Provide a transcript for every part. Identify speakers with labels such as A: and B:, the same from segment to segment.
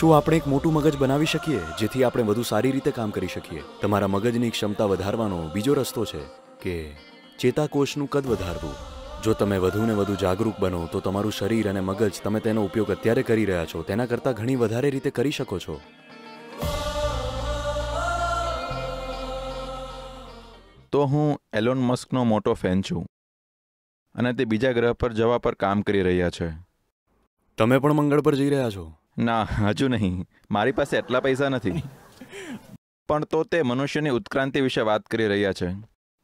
A: શું આપણે એક મોટું મગજ બનાવી શકીએ જેથી આપણે વધુ સારી રીતે કામ કરી શકીએ તમારા મગજની ક્ષમતા વધારવાનો બીજો રસ્તો છે કે ચેતાકોષનું કદ વધારવું જો તમે વધુને વધુ જાગૃત બનો તો તમારું શરીર અને મગજ તમે તેનો ઉપયોગ અત્યારે કરી રહ્યા છો તેના કરતાં ઘણી વધારે રીતે કરી શકો છો તો હું એલોન મસ્કનો મોટો ફેન છું અને તે બીજા ગ્રહ પર જવા પર કામ કરી રહ્યા છે તમે પણ મંગળ પર જઈ રહ્યા છો ના હજુ નહીં મારી પાસે એટલા પૈસા નથી પણ તો તે મનુષ્યની ઉત્ક્રાંતિ વિશે વાત કરી રહ્યા છે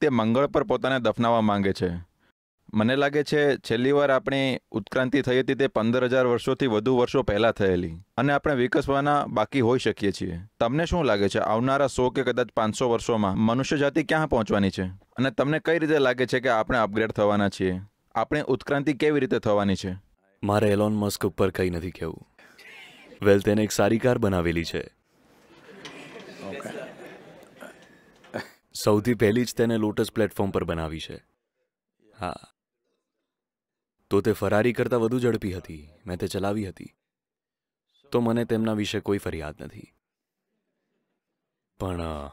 A: તે મંગળ પર પોતાને દફનાવા માંગે છે મને લાગે છે છેલ્લી વાર આપણી ઉત્ક્રાંતિ થઈ હતી તે પંદર હજાર વર્ષોથી વધુ વર્ષો પહેલાં થયેલી અને આપણે વિકસવાના બાકી હોઈ શકીએ છીએ તમને શું લાગે છે આવનારા સો કે કદાચ પાંચસો વર્ષોમાં મનુષ્ય જાતિ ક્યાં પહોંચવાની છે અને તમને કઈ રીતે લાગે છે કે આપણે અપગ્રેડ થવાના છીએ આપણે ઉત્ક્રાંતિ કેવી રીતે થવાની છે મારે એલોન મસ્ક ઉપર કંઈ નથી કહેવું વેલ તેને એક સારી કાર બનાવેલી છે સૌથી પહેલી જ તેને લોટસ પ્લેટફોર્મ પર બનાવી છે હા તો તે ફરારી કરતાં વધુ ઝડપી હતી મેં તે ચલાવી હતી તો મને તેમના વિશે કોઈ ફરિયાદ નથી પણ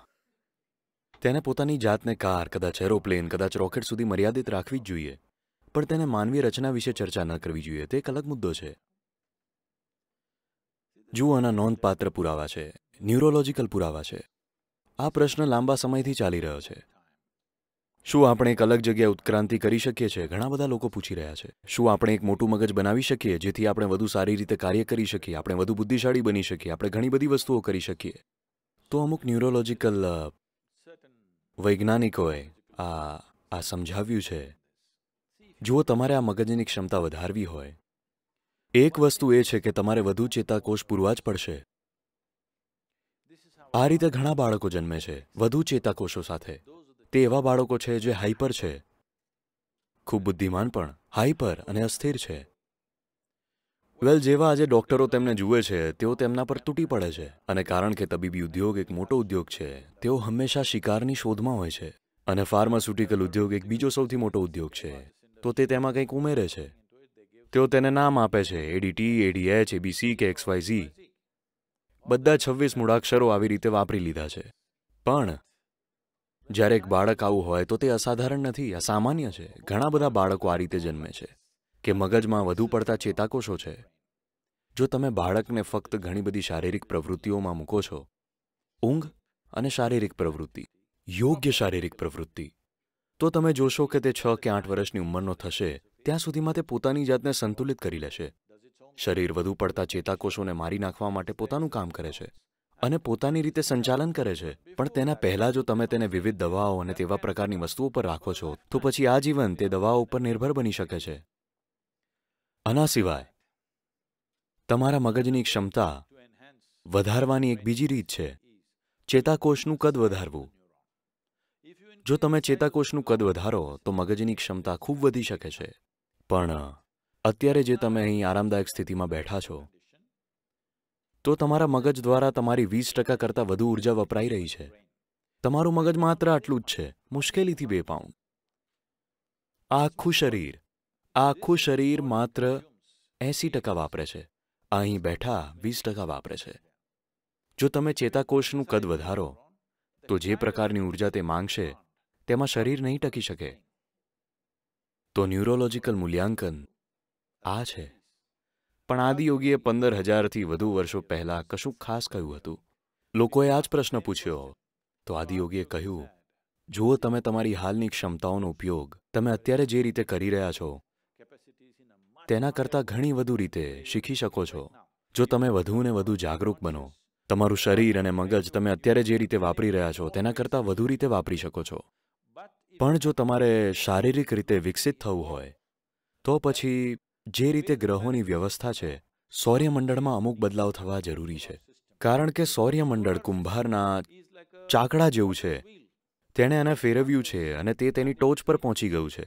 A: તેને પોતાની જાતને કાર કદાચ એરોપ્લેન કદાચ રોકેટ સુધી મર્યાદિત રાખવી જ જોઈએ પણ તેને માનવી રચના વિશે ચર્ચા ન કરવી જોઈએ તે એક અલગ મુદ્દો છે જુઓ આના નોંધપાત્ર પુરાવા છે ન્યુરોલોજિકલ પુરાવા છે આ પ્રશ્ન લાંબા સમયથી ચાલી રહ્યો છે શું આપણે એક અલગ જગ્યાએ ઉત્ક્રાંતિ કરી શકીએ છીએ ઘણા બધા લોકો પૂછી રહ્યા છે શું આપણે એક મોટું મગજ બનાવી શકીએ જેથી આપણે વધુ સારી રીતે કાર્ય કરી શકીએ આપણે વધુ બુદ્ધિશાળી બની શકીએ આપણે ઘણી બધી વસ્તુઓ કરી શકીએ તો અમુક ન્યુરોલોજિકલ વૈજ્ઞાનિકોએ આ આ સમજાવ્યું છે જુઓ તમારે આ મગજની ક્ષમતા વધારવી હોય એક વસ્તુ એ છે કે તમારે વધુ ચેતાકોષ પૂરવા જ પડશે આ રીતે ઘણા બાળકો જન્મે છે વધુ ચેતાકોષો સાથે તે એવા બાળકો છે જે હાઈપર છે ખૂબ બુદ્ધિમાન પણ હાઈપર અને અસ્થિર છે વેલ જેવા આજે ડોક્ટરો તેમને જુએ છે તેઓ તેમના પર તૂટી પડે છે અને કારણ કે તબીબી ઉદ્યોગ એક મોટો ઉદ્યોગ છે તેઓ હંમેશા શિકારની શોધમાં હોય છે અને ફાર્માસ્યુટિકલ ઉદ્યોગ એક બીજો સૌથી મોટો ઉદ્યોગ છે તો તે તેમાં કંઈક ઉમેરે છે તેઓ તેને નામ આપે છે એડીટી એડીએચ એબીસી કે એક્સવાયઝી બધા છવ્વીસ મૂળાક્ષરો આવી રીતે વાપરી લીધા છે પણ જ્યારે એક બાળક આવું હોય તો તે અસાધારણ નથી અસામાન્ય છે ઘણા બધા બાળકો આ રીતે જન્મે છે કે મગજમાં વધુ પડતા ચેતાકોષો છે જો તમે બાળકને ફક્ત ઘણી બધી શારીરિક પ્રવૃત્તિઓમાં મૂકો છો ઊંઘ અને શારીરિક પ્રવૃત્તિ યોગ્ય શારીરિક પ્રવૃત્તિ તો તમે જોશો કે તે છ કે આઠ વર્ષની ઉંમરનો થશે ત્યાં સુધીમાં તે પોતાની જાતને સંતુલિત કરી લેશે શરીર વધુ પડતા ચેતાકોષોને મારી નાખવા માટે પોતાનું કામ કરે છે અને પોતાની રીતે સંચાલન કરે છે પણ તેના પહેલા જો તમે તેને વિવિધ દવાઓ અને તેવા પ્રકારની વસ્તુઓ પર રાખો છો તો પછી આ જીવન તે દવાઓ પર નિર્ભર બની શકે છે આના સિવાય તમારા મગજની ક્ષમતા વધારવાની એક બીજી રીત છે ચેતાકોષનું કદ વધારવું જો તમે ચેતાકોષનું કદ વધારો તો મગજની ક્ષમતા ખૂબ વધી શકે છે પણ અત્યારે જે તમે અહીં આરામદાયક સ્થિતિમાં બેઠા છો તો તમારા મગજ દ્વારા તમારી વીસ ટકા કરતાં વધુ ઉર્જા વપરાઈ રહી છે તમારું મગજ માત્ર આટલું જ છે મુશ્કેલીથી બે પાઉન્ડ આ આખું શરીર આ આખું શરીર માત્ર એંસી ટકા વાપરે છે અહીં બેઠા વીસ ટકા વાપરે છે જો તમે ચેતાકોષનું કદ વધારો તો જે પ્રકારની ઉર્જા તે માંગશે તેમાં શરીર નહીં ટકી શકે તો ન્યુરોલોજિકલ મૂલ્યાંકન આ છે પણ આદિયોગીએ પંદર હજારથી વધુ વર્ષો પહેલાં કશું ખાસ કહ્યું હતું લોકોએ આ જ પ્રશ્ન પૂછ્યો તો આદિયોગીએ કહ્યું જુઓ તમે તમારી હાલની ક્ષમતાઓનો ઉપયોગ તમે અત્યારે જે રીતે કરી રહ્યા છો તેના કરતાં ઘણી વધુ રીતે શીખી શકો છો જો તમે વધુ ને વધુ જાગૃત બનો તમારું શરીર અને મગજ તમે અત્યારે જે રીતે વાપરી રહ્યા છો તેના કરતાં વધુ રીતે વાપરી શકો છો પણ જો તમારે શારીરિક રીતે વિકસિત થવું હોય તો પછી જે રીતે ગ્રહોની વ્યવસ્થા છે સૌર્યમંડળમાં અમુક બદલાવ થવા જરૂરી છે કારણ કે સૌર્યમંડળ કુંભારના ચાકડા જેવું છે તેણે આને ફેરવ્યું છે અને તે તેની ટોચ પર પહોંચી ગયું છે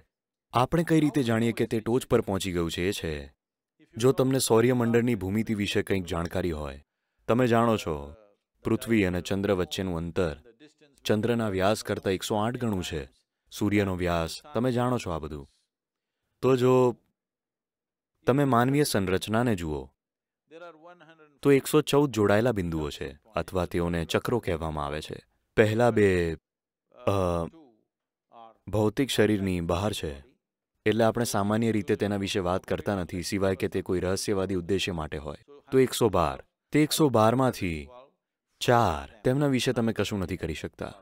A: આપણે કઈ રીતે જાણીએ કે તે ટોચ પર પહોંચી ગયું છે એ છે જો તમને સૌર્યમંડળની ભૂમિતિ વિશે કંઈક જાણકારી હોય તમે જાણો છો પૃથ્વી અને ચંદ્ર વચ્ચેનું અંતર ચંદ્રના વ્યાસ કરતાં એકસો આઠ ગણું છે સૂર્યનો વ્યાસ તમે જાણો છો આ બધું તો જો તમે માનવીય સંરચનાને જુઓ તો એકસો ચૌદ જોડાયેલા બિંદુઓ છે અથવા તેઓને ચક્રો કહેવામાં આવે છે પહેલા બે ભૌતિક શરીરની બહાર છે એટલે આપણે સામાન્ય રીતે તેના વિશે વાત કરતા નથી સિવાય કે તે કોઈ રહસ્યવાદી ઉદ્દેશ્ય માટે હોય તો એકસો બાર તે એકસો બારમાંથી ચાર તેમના વિશે તમે કશું નથી કરી શકતા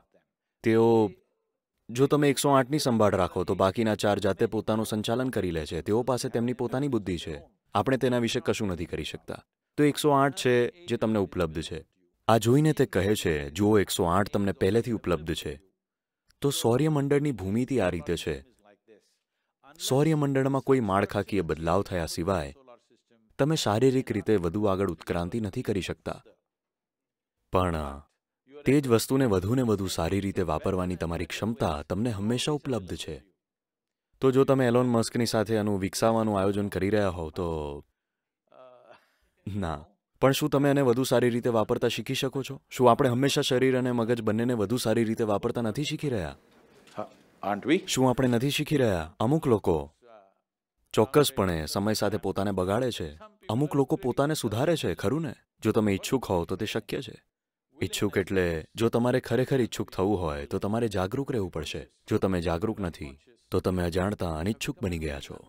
A: તેઓ જો તમે એકસો આઠની સંભાળ રાખો તો બાકીના ચાર જાતે પોતાનું સંચાલન કરી લે છે તેઓ પાસે તેમની પોતાની બુદ્ધિ છે આપણે તેના વિશે કશું નથી કરી શકતા તો એકસો આઠ છે જે તમને ઉપલબ્ધ છે આ જોઈને તે કહે છે જુઓ એકસો આઠ તમને પહેલેથી ઉપલબ્ધ છે તો સૌર્યમંડળની ભૂમિતિ આ રીતે છે સૌર્યમંડળમાં કોઈ માળખાકીય બદલાવ થયા સિવાય તમે શારીરિક રીતે વધુ આગળ ઉત્ક્રાંતિ નથી કરી શકતા પણ તે જ વસ્તુને વધુને વધુ સારી રીતે વાપરવાની તમારી ક્ષમતા તમને હંમેશા ઉપલબ્ધ છે તો જો તમે એલોન મસ્કની સાથે આનું વિકસાવવાનું આયોજન કરી રહ્યા હોવ તો ના પણ શું તમે એને વધુ સારી રીતે વાપરતા શીખી શકો છો શું આપણે હંમેશા શરીર અને મગજ બંનેને વધુ સારી રીતે વાપરતા નથી શીખી રહ્યા શું આપણે નથી શીખી રહ્યા અમુક લોકો ચોક્કસપણે સમય સાથે પોતાને બગાડે છે અમુક લોકો પોતાને સુધારે છે ખરું ને જો તમે ઈચ્છુક હોવ તો તે શક્ય છે ઈચ્છુક એટલે જો તમારે ખરેખર ઈચ્છુક થવું હોય તો તમારે જાગરૂક રહેવું પડશે જો તમે જાગરૂક નથી તો તમે અજાણતા અનિચ્છુક બની ગયા છો